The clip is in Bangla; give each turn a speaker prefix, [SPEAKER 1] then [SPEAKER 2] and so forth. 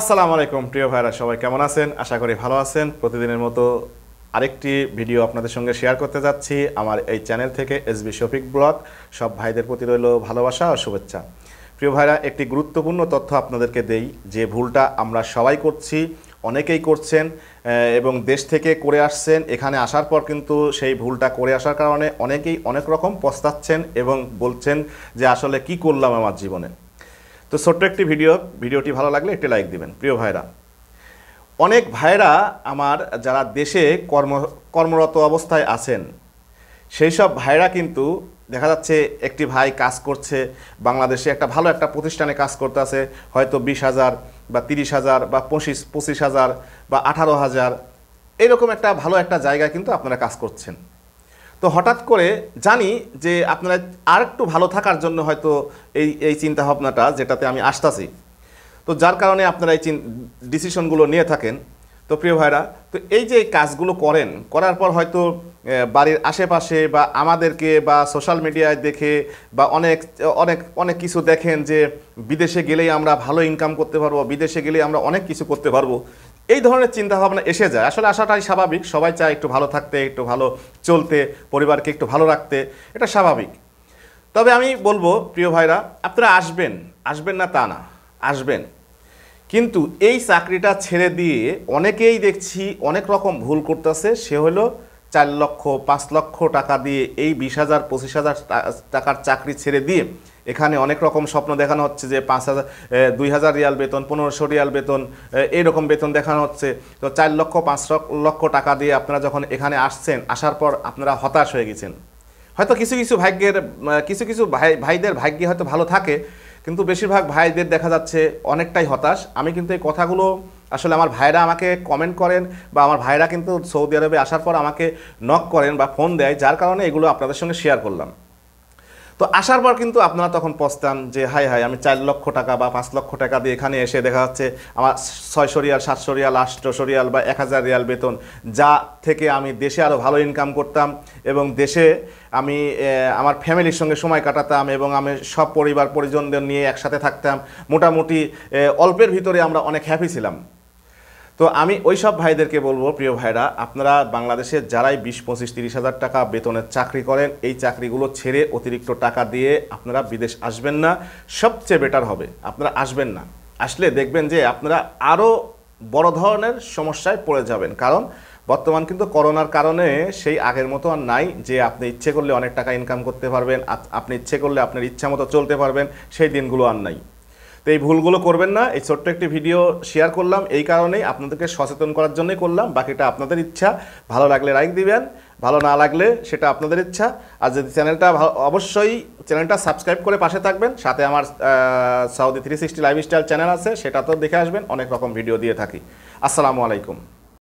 [SPEAKER 1] আসসালামু আলাইকুম প্রিয় ভাইরা সবাই কেমন আছেন আশা করি ভালো আছেন প্রতিদিনের মতো আরেকটি ভিডিও আপনাদের সঙ্গে শেয়ার করতে যাচ্ছি আমার এই চ্যানেল থেকে এসবি শফিক ব্লগ সব ভাইদের প্রতি রইল ভালোবাসা ও শুভেচ্ছা প্রিয় ভাইরা একটি গুরুত্বপূর্ণ তথ্য আপনাদেরকে দেই যে ভুলটা আমরা সবাই করছি অনেকেই করছেন এবং দেশ থেকে করে আসছেন এখানে আসার পর কিন্তু সেই ভুলটা করে আসার কারণে অনেকেই অনেক রকম পস্তাচ্ছেন এবং বলছেন যে আসলে কি করলাম আমার জীবনে তো ছোট্ট একটি ভিডিও ভিডিওটি ভালো লাগলে একটি লাইক দিবেন প্রিয় ভাইরা অনেক ভাইরা আমার যারা দেশে কর্ম কর্মরত অবস্থায় আছেন সেই সব ভাইরা কিন্তু দেখা যাচ্ছে একটি ভাই কাজ করছে বাংলাদেশে একটা ভালো একটা প্রতিষ্ঠানে কাজ করতে আছে হয়তো বিশ হাজার বা তিরিশ হাজার বা পঁচিশ পঁচিশ হাজার বা আঠারো হাজার এরকম একটা ভালো একটা জায়গায় কিন্তু আপনারা কাজ করছেন তো হঠাৎ করে জানি যে আপনারা আর একটু ভালো থাকার জন্য হয়তো এই এই চিন্তাভাবনাটা যেটাতে আমি আসতাছি তো যার কারণে আপনারা এই ডিসিশনগুলো নিয়ে থাকেন তো প্রিয় ভাইরা তো এই যে কাজগুলো করেন করার পর হয়তো বাড়ির আশেপাশে বা আমাদেরকে বা সোশ্যাল মিডিয়ায় দেখে বা অনেক অনেক অনেক কিছু দেখেন যে বিদেশে গেলেই আমরা ভালো ইনকাম করতে পারবো বিদেশে গেলেই আমরা অনেক কিছু করতে পারবো এই ধরনের চিন্তাভাবনা এসে যায় আসলে আশাটাই স্বাভাবিক সবাই চায় একটু ভালো থাকতে একটু ভালো চলতে পরিবারকে একটু ভালো রাখতে এটা স্বাভাবিক তবে আমি বলবো প্রিয় ভাইরা আপনারা আসবেন আসবেন না তা না আসবেন কিন্তু এই চাকরিটা ছেড়ে দিয়ে অনেকেই দেখছি অনেক রকম ভুল করতেছে সে হলো চার লক্ষ পাঁচ লক্ষ টাকা দিয়ে এই বিশ হাজার পঁচিশ হাজার টাকার চাকরি ছেড়ে দিয়ে এখানে অনেক রকম স্বপ্ন দেখানো হচ্ছে যে পাঁচ হাজার দুই হাজার রিয়াল বেতন পনেরোশো রিয়াল বেতন এইরকম বেতন দেখানো হচ্ছে তো চার লক্ষ পাঁচ লক্ষ টাকা দিয়ে আপনারা যখন এখানে আসছেন আসার পর আপনারা হতাশ হয়ে গেছেন হয়তো কিছু কিছু ভাগ্যের কিছু কিছু ভাই ভাইদের ভাগ্যে হয়তো ভালো থাকে কিন্তু বেশিরভাগ ভাইদের দেখা যাচ্ছে অনেকটাই হতাশ আমি কিন্তু এই কথাগুলো আসলে আমার ভাইরা আমাকে কমেন্ট করেন বা আমার ভাইরা কিন্তু সৌদি আরবে আসার পর আমাকে নক করেন বা ফোন দেয় যার কারণে এগুলো আপনাদের সঙ্গে শেয়ার করলাম তো আসার পর কিন্তু আপনারা তখন পস্তান যে হাই হাই আমি চার লক্ষ টাকা বা পাঁচ লক্ষ টাকা দিয়ে এখানে এসে দেখা যাচ্ছে আমার ছয় রিয়াল সাত সরিয়াল আষ্ট সরিয়াল বা এক হাজার রিয়াল বেতন যা থেকে আমি দেশে আরও ভালো ইনকাম করতাম এবং দেশে আমি আমার ফ্যামিলির সঙ্গে সময় কাটাতাম এবং আমি সব পরিবার পরিজনদের নিয়ে একসাথে থাকতাম মোটামুটি অল্পের ভিতরে আমরা অনেক হ্যাপি ছিলাম তো আমি ওই সব ভাইদেরকে বলবো প্রিয় ভাইরা আপনারা বাংলাদেশে যারাই বিশ পঁচিশ তিরিশ হাজার টাকা বেতনের চাকরি করেন এই চাকরিগুলো ছেড়ে অতিরিক্ত টাকা দিয়ে আপনারা বিদেশ আসবেন না সবচেয়ে বেটার হবে আপনারা আসবেন না আসলে দেখবেন যে আপনারা আরও বড় ধরনের সমস্যায় পড়ে যাবেন কারণ বর্তমান কিন্তু করোনার কারণে সেই আগের মতো আর নাই যে আপনি ইচ্ছে করলে অনেক টাকা ইনকাম করতে পারবেন আপনি ইচ্ছে করলে আপনার ইচ্ছা মতো চলতে পারবেন সেই দিনগুলো আর নাই তো এই ভুলগুলো করবেন না এই ছোট্ট একটি ভিডিও শেয়ার করলাম এই কারণেই আপনাদেরকে সচেতন করার জন্যই করলাম বাকিটা আপনাদের ইচ্ছা ভালো লাগলে লাইক দিবেন ভালো না লাগলে সেটা আপনাদের ইচ্ছা আর যদি চ্যানেলটা অবশ্যই চ্যানেলটা সাবস্ক্রাইব করে পাশে থাকবেন সাথে আমার Saudi three sixty lifestyle channel আছে সেটা তো দেখে আসবেন অনেক রকম ভিডিও দিয়ে থাকি আসসালামু আলাইকুম